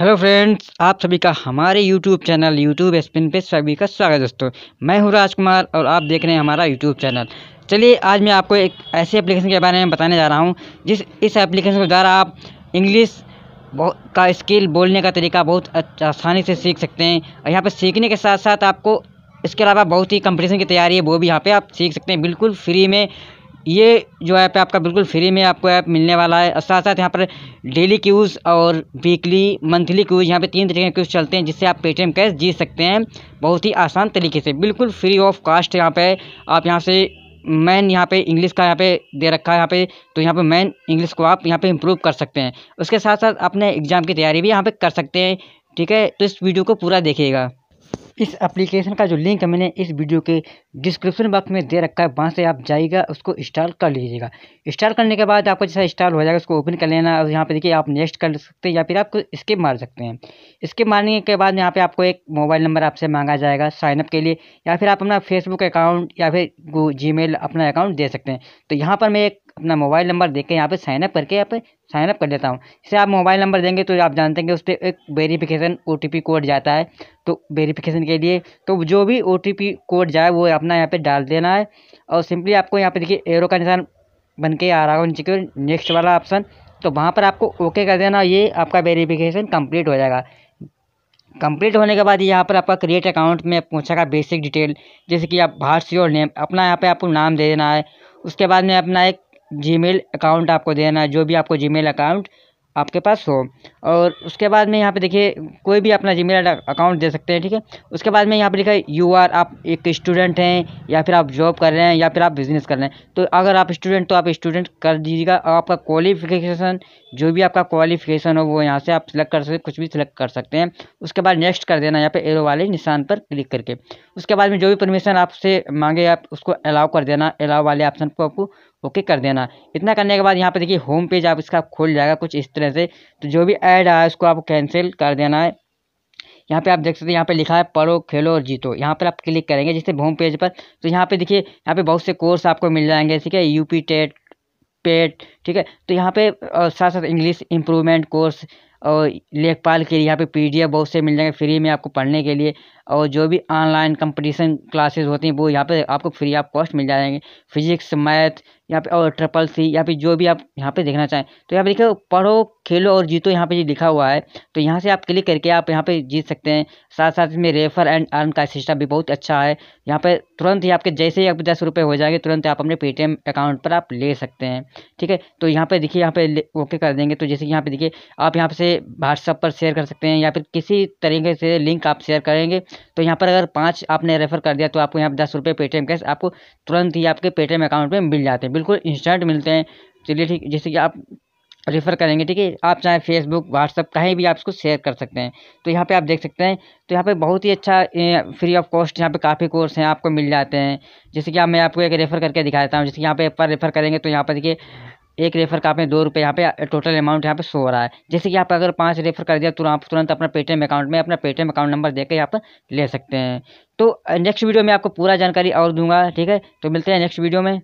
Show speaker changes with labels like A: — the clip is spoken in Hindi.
A: हेलो फ्रेंड्स आप सभी का हमारे यूट्यूब चैनल यूट्यूब स्पिन पे सभी का स्वागत दोस्तों मैं हूं राजकुमार और आप देख रहे हैं हमारा यूट्यूब चैनल चलिए आज मैं आपको एक ऐसी एप्लीकेशन के बारे में बताने जा रहा हूं जिस इस एप्लीकेशन के द्वारा आप इंग्लिश का स्किल बोलने का तरीका बहुत अच्छा, आसानी से सीख सकते हैं और यहाँ पर सीखने के साथ साथ आपको इसके अलावा बहुत ही कंपटीशन की तैयारी है वो भी यहाँ पे आप सीख सकते हैं बिल्कुल फ्री में ये जो ऐप है आपका बिल्कुल फ्री में आपको ऐप मिलने वाला है और साथ साथ यहाँ पर डेली क्यूज़ और वीकली मंथली क्यूज़ यहाँ पे तीन तरीके के क्यूज़ चलते हैं जिससे आप पेटीएम कैश जीत सकते हैं बहुत ही आसान तरीके से बिल्कुल फ्री ऑफ कास्ट यहाँ पे आप यहाँ से मैन यहाँ पे इंग्लिश का यहाँ पे दे रखा है यहाँ पे तो यहाँ पे मैन इंग्लिश को आप यहाँ पे इम्प्रूव कर सकते हैं उसके साथ साथ अपने एग्ज़ाम की तैयारी भी यहाँ पे कर सकते हैं ठीक है तो इस वीडियो को पूरा देखिएगा इस एप्लीकेशन का जो लिंक है मैंने इस वीडियो के डिस्क्रिप्शन बॉक्स में दे रखा है वहाँ से आप जाइएगा उसको इंस्टॉल कर लीजिएगा इंस्टॉल करने के बाद आपको जैसा इंस्टॉल हो जाएगा उसको ओपन कर लेना और यहाँ पे देखिए आप नेक्स्ट कर सकते हैं या फिर आप स्किप मार सकते हैं स्किप मारने के बाद यहाँ पर आपको एक मोबाइल नंबर आपसे मांगा जाएगा साइनअप के लिए या फिर आप अपना फेसबुक अकाउंट या फिर जी अपना अकाउंट दे सकते हैं तो यहाँ पर मैं एक अपना मोबाइल नंबर देकर यहाँ पे साइनअप करके यहाँ पे साइनअप कर देता हूँ इसे आप मोबाइल नंबर देंगे तो आप जानते हैं कि उस पर एक वेरीफिकेशन ओ कोड जाता है तो वेरीफिकेशन के लिए तो जो भी ओ कोड जाए वो अपना यहाँ पर डाल देना है और सिंपली आपको यहाँ पर देखिए एरो का निशान बन के आ रहा हो नीचे नेक्स्ट वाला ऑप्शन तो वहाँ पर आपको ओके कर देना ये आपका वेरीफिकेशन कम्प्लीट हो जाएगा कंप्लीट होने के बाद यहाँ पर आपका क्रिएट अकाउंट में पूछेगा बेसिक डिटेल जैसे कि आप भारत योर नेम अपना यहाँ पे आपको नाम दे देना है उसके बाद में अपना एक जीमेल अकाउंट आपको देना है जो भी आपको जीमेल अकाउंट आपके पास हो और उसके बाद में यहाँ पे देखिए कोई भी अपना जीमेल अकाउंट दे सकते हैं ठीक है उसके बाद में यहाँ पे लिखा है यू आर आप एक स्टूडेंट हैं या फिर आप जॉब कर रहे हैं या फिर आप बिज़नेस कर रहे हैं तो अगर आप स्टूडेंट तो आप स्टूडेंट कर दीजिएगा और आपका क्वालिफिकेशन जो भी आपका क्वालिफिकेशन हो वो यहाँ से आप सिलेक्ट कर सकते कुछ भी सिलेक्ट कर सकते हैं उसके बाद नेक्स्ट कर देना यहाँ पर एरो वाले निशान पर क्लिक करके उसके बाद में जो भी परमिशन आपसे मांगे आप उसको अलाउ कर देना अलाउ वाले ऑप्शन को आपको ओके कर देना इतना करने के बाद यहाँ पे देखिए होम पेज आप इसका खुल जाएगा कुछ इस तरह से तो जो भी ऐड आया उसको आपको कैंसिल कर देना है यहाँ पे आप देख सकते हैं यहाँ पे लिखा है पढ़ो खेलो और जीतो यहाँ पर आप क्लिक करेंगे जैसे होम पेज पर तो यहाँ पे देखिए यहाँ पे बहुत से कोर्स आपको मिल जाएंगे ठीक है यूपी टेट पेट ठीक है तो यहाँ पे साथ साथ इंग्लिश इम्प्रूवमेंट कोर्स और लेखपाल के लिए यहाँ पे पीडीएफ बहुत से मिल जाएंगे फ्री में आपको पढ़ने के लिए और जो भी ऑनलाइन कंपटीशन क्लासेस होती हैं वो यहाँ पे आपको फ्री आप कॉस्ट मिल जाएंगे फिजिक्स मैथ यहाँ पे और ट्रिपल सी या फिर जो भी आप यहाँ पे देखना चाहें तो यहाँ पे देखो पढ़ो खेलो और जीतो यहाँ पे जी लिखा हुआ है तो यहाँ से आप क्लिक करके आप यहाँ पे जीत सकते हैं साथ साथ में रेफर एंड अर्न का सिस्टम भी बहुत अच्छा है यहाँ पे तुरंत ही आपके जैसे ही आप दस रुपये हो जाएंगे तुरंत आप अपने पेटीएम अकाउंट पर आप ले सकते हैं ठीक है तो यहाँ पर देखिए यहाँ पर ओके कर देंगे तो जैसे कि यहाँ पर देखिए आप यहाँ से व्हाट्सअप पर शेयर कर सकते हैं या फिर किसी तरीके से लिंक आप शेयर करेंगे तो यहाँ पर अगर पाँच आपने रेफर कर दिया तो आपको यहाँ पर दस रुपये पेटीएम कैश आपको तुरंत ही आपके पेटीएम अकाउंट में मिल जाते हैं बिल्कुल इंस्टेंट मिलते हैं चलिए ठीक जैसे कि आप रेफ़र करेंगे ठीक है आप चाहे फेसबुक व्हाट्सअप कहीं भी आप इसको शेयर कर सकते हैं तो यहाँ पे आप देख सकते हैं तो यहाँ पे बहुत ही अच्छा फ्री ऑफ कॉस्ट यहाँ पे काफ़ी कोर्स हैं आपको मिल जाते हैं जैसे कि आप मैं आपको एक रेफ़र करके दिखा देता हूँ जैसे कि यहाँ पे पर रेफ़र करेंगे तो यहाँ पर देखिए एक रेफर का आपने दो रुपये यहाँ पे टोटल अमाउंट यहाँ पे सो रहा है जैसे कि आप अगर पाँच रेफर कर दिया तो आप तुरंत अपना पेटीएम अकाउंट में अपना पेटीएम अकाउंट नंबर देकर यहाँ पर ले सकते हैं तो नेक्स्ट वीडियो में आपको पूरा जानकारी और दूंगा ठीक है तो मिलते हैं नेक्स्ट वीडियो में